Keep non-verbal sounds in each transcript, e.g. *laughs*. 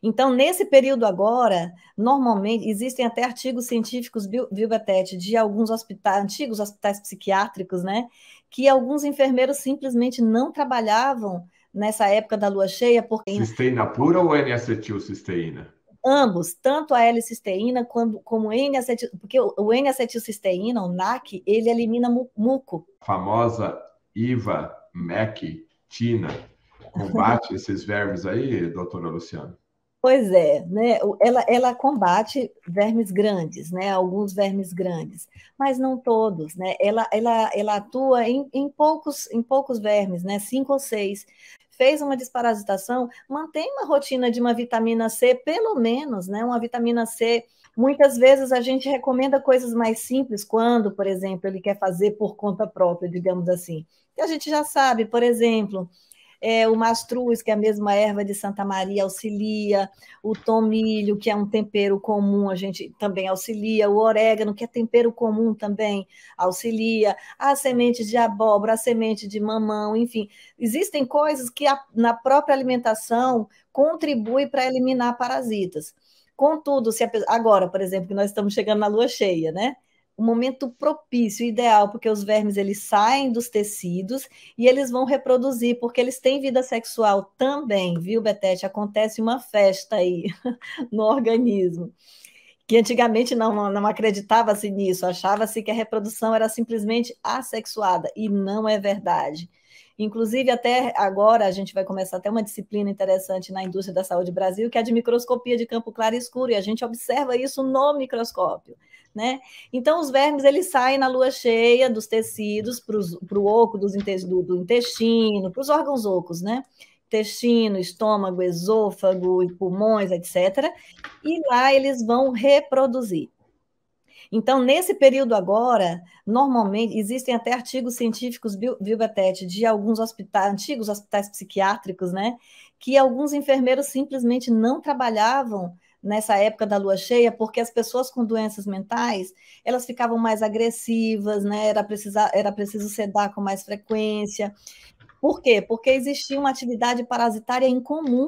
Então, nesse período agora, normalmente existem até artigos científicos, Vilbetete, de alguns hospitais, antigos hospitais psiquiátricos, né? Que alguns enfermeiros simplesmente não trabalhavam nessa época da lua cheia, porque. Cisteína pura ou N-acetilcisteína? Ambos, tanto a L-cisteína como, como N-acetil. Porque o N-acetilcisteína, o NAC, ele elimina muco. A famosa IVA, MEC, TINA. Combate *laughs* esses vermes aí, doutora Luciana? Pois é, né? Ela, ela combate vermes grandes, né? Alguns vermes grandes, mas não todos, né? Ela, ela, ela atua em, em poucos, em poucos vermes, né? Cinco ou seis. Fez uma desparasitação, mantém uma rotina de uma vitamina C, pelo menos, né? Uma vitamina C. Muitas vezes a gente recomenda coisas mais simples quando, por exemplo, ele quer fazer por conta própria, digamos assim. E a gente já sabe, por exemplo, é, o mastruz, que é a mesma erva de Santa Maria, auxilia, o tomilho, que é um tempero comum, a gente também auxilia, o orégano, que é tempero comum também, auxilia, a semente de abóbora, a semente de mamão, enfim, existem coisas que a, na própria alimentação contribui para eliminar parasitas. Contudo, se a, agora, por exemplo, que nós estamos chegando na lua cheia, né? o momento propício, ideal, porque os vermes eles saem dos tecidos e eles vão reproduzir, porque eles têm vida sexual também, viu, Betete? Acontece uma festa aí *laughs* no organismo. Que antigamente não, não acreditava-se nisso, achava-se que a reprodução era simplesmente assexuada, e não é verdade. Inclusive, até agora, a gente vai começar até uma disciplina interessante na indústria da saúde Brasil, que é de microscopia de campo claro e escuro, e a gente observa isso no microscópio né? Então, os vermes eles saem na lua cheia dos tecidos para o oco dos, do, do intestino, para os órgãos ocos, né? Intestino, estômago, esôfago, pulmões, etc. E lá eles vão reproduzir. Então, nesse período agora, normalmente existem até artigos científicos, Bilbatete, de alguns hospitais, antigos hospitais psiquiátricos, né? Que alguns enfermeiros simplesmente não trabalhavam nessa época da lua cheia, porque as pessoas com doenças mentais, elas ficavam mais agressivas, né? Era precisar, era preciso sedar com mais frequência. Por quê? Porque existia uma atividade parasitária incomum,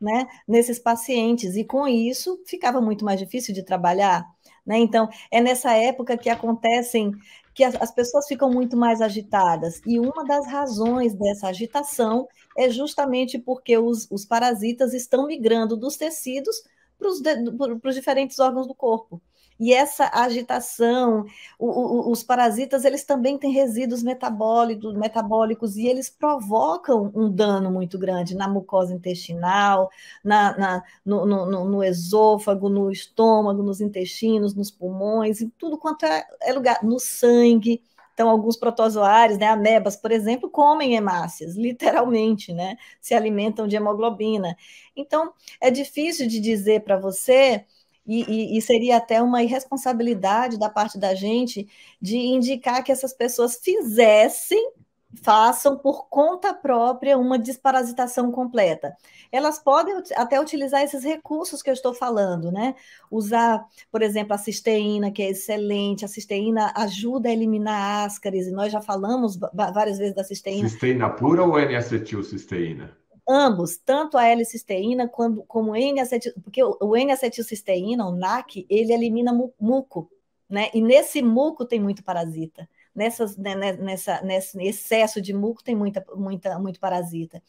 né, nesses pacientes e com isso ficava muito mais difícil de trabalhar, né? Então, é nessa época que acontecem que as, as pessoas ficam muito mais agitadas. E uma das razões dessa agitação é justamente porque os, os parasitas estão migrando dos tecidos para os diferentes órgãos do corpo. E essa agitação, o, o, os parasitas, eles também têm resíduos metabólicos, metabólicos e eles provocam um dano muito grande na mucosa intestinal, na, na no, no, no, esôfago, no estômago, nos intestinos, nos pulmões, em tudo quanto é, é lugar, no sangue. Então, alguns protozoários, né, amebas, por exemplo, comem hemácias, literalmente, né? Se alimentam de hemoglobina. Então, é difícil de dizer para você, e, e, e, seria até uma irresponsabilidade da parte da gente, de indicar que essas pessoas fizessem façam por conta própria uma desparasitação completa. Elas podem até utilizar esses recursos que eu estou falando, né? Usar, por exemplo, a cisteína, que é excelente. A cisteína ajuda a eliminar ascaris, e nós já falamos várias vezes da cisteína. Cisteína pura ou N-acetilcisteína? ambos, tanto a L-cisteína como como N-acetil, porque o N-acetilcisteína, o NAC, ele elimina muco, né? E nesse muco tem muito parasita nessas, né, né, nessa, nesse excesso de muco tem muita, muita, muito parasita.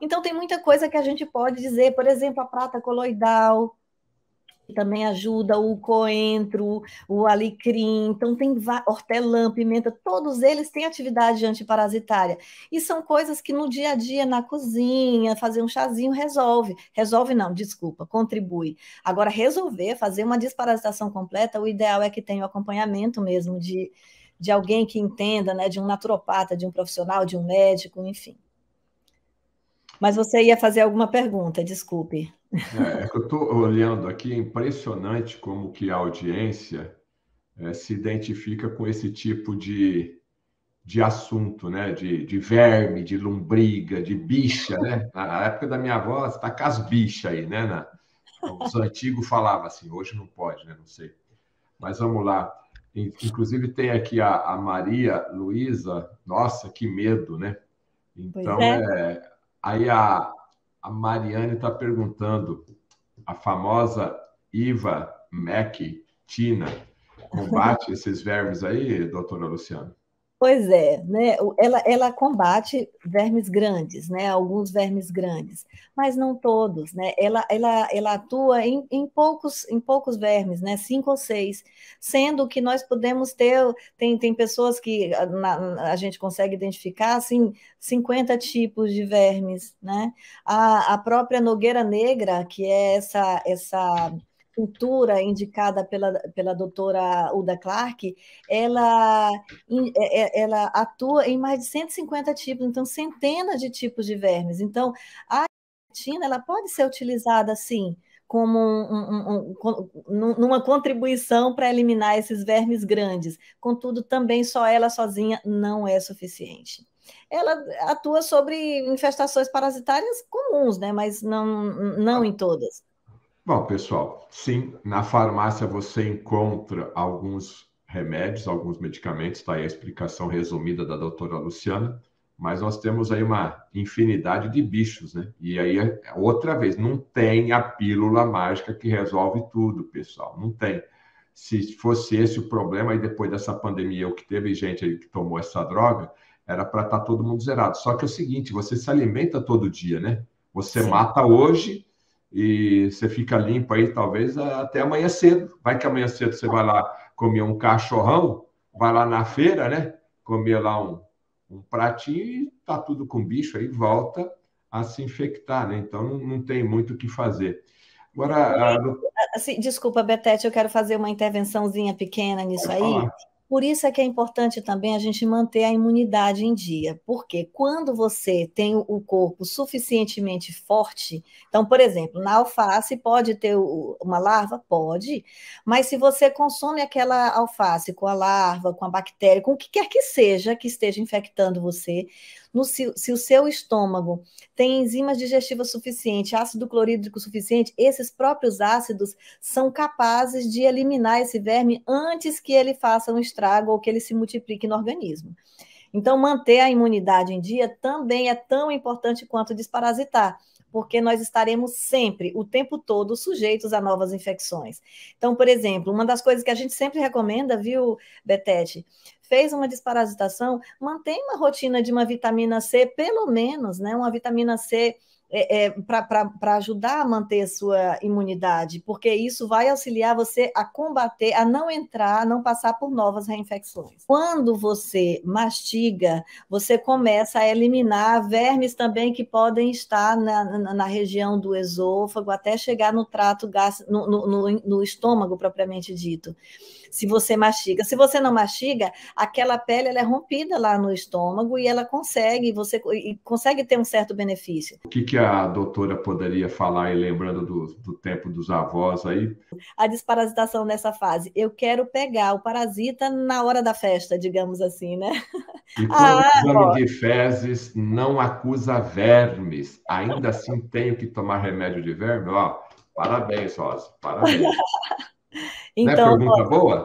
Então, tem muita coisa que a gente pode dizer, por exemplo, a prata coloidal, que também ajuda, o coentro, o alecrim, então tem hortelã, pimenta, todos eles têm atividade antiparasitária. E são coisas que no dia a dia, na cozinha, fazer um chazinho resolve. Resolve não, desculpa, contribui. Agora, resolver, fazer uma desparasitação completa, o ideal é que tenha o acompanhamento mesmo de de alguém que entenda, né, de um naturopata, de um profissional, de um médico, enfim. Mas você ia fazer alguma pergunta, desculpe. É, é eu estou olhando aqui, é impressionante como que a audiência é, se identifica com esse tipo de, de assunto, né? De, de verme, de lombriga, de bicha, né? Na época da minha avó, está com as bichas aí, né? Na, os antigos falavam assim, hoje não pode, né? Não sei. Mas vamos lá. Inclusive tem aqui a, a Maria Luísa, nossa, que medo, né? Então, é. é. aí a, a Mariane está perguntando, a famosa Iva Mac Tina combate *laughs* esses vermes aí, doutora Luciana? Pois é, né? Ela, ela combate vermes grandes, né? Alguns vermes grandes, mas não todos, né? Ela, ela, ela atua em, em poucos em poucos vermes, né? Cinco ou seis, sendo que nós podemos ter tem, tem pessoas que ah, a gente consegue identificar assim 50 tipos de vermes, né? A, a própria nogueira negra, que é essa essa cultura indicada pela, pela doutora Uda Clark, ela, é, é, ela atua em mais de 150 tipos, então centenas de tipos de vermes. Então, a quitina ela pode ser utilizada assim como um, um, um, numa contribuição para eliminar esses vermes grandes. Contudo, também só ela sozinha não é suficiente ela atua sobre infestações parasitárias comuns, né? mas não, não em todas. Bom, pessoal, sim, na farmácia você encontra alguns remédios, alguns medicamentos, está aí a explicação resumida da doutora Luciana, mas nós temos aí uma infinidade de bichos, né? E aí, é, é outra vez, não tem a pílula mágica que resolve tudo, pessoal, não tem. Se fosse esse o problema, e depois dessa pandemia, o que teve gente aí que tomou essa droga, era para estar tá todo mundo zerado. Só que é o seguinte, você se alimenta todo dia, né? Você sim. mata hoje e você fica limpo aí, talvez até amanhã cedo. Vai que amanhã cedo você vai lá comer um cachorrão, vai lá na feira, né? Comer lá um, um pratinho e tá tudo com bicho, aí volta a se infectar, né? Então não, não tem muito o que fazer. Agora. A... Ah, assim, desculpa, Betete, eu quero fazer uma intervençãozinha pequena nisso aí. Falar. Por isso é que é importante também a gente manter a imunidade em dia, porque quando você tem o corpo suficientemente forte, então, por exemplo, na alface pode ter uma larva? Pode, mas se você consome aquela alface com a larva, com a bactéria, com o que quer que seja que esteja infectando você, no, se, se, o seu estômago tem enzimas digestivas suficiente, ácido clorídrico suficiente, esses próprios ácidos são capazes de eliminar esse verme antes que ele faça um estrago estrago ou que ele se multiplique no organismo. Então, manter a imunidade em dia também é tão importante quanto desparasitar, porque nós estaremos sempre, o tempo todo, sujeitos a novas infecções. Então, por exemplo, uma das coisas que a gente sempre recomenda, viu, Betete? Fez uma desparasitação, mantém uma rotina de uma vitamina C, pelo menos, né? Uma vitamina C é, é para ajudar a manter a sua imunidade, porque isso vai auxiliar você a combater, a não entrar, a não passar por novas reinfecções. Quando você mastiga, você começa a eliminar vermes também que podem estar na, na, na região do esôfago, até chegar no trato gás, no, no, no, no estômago propriamente dito se você mastiga. Se você não mastiga, aquela pele ela é rompida lá no estômago e ela consegue, você e consegue ter um certo benefício. O que, que é a doutora poderia falar, e lembrando do, do tempo dos avós aí? A desparasitação nessa fase. Eu quero pegar o parasita na hora da festa, digamos assim, né? E *laughs* com ah, o exame de fezes não acusa vermes. Ainda assim tenho que tomar remédio de verme? Ó, parabéns, Rosa, parabéns. então, *laughs* não é então, pergunta ó... boa?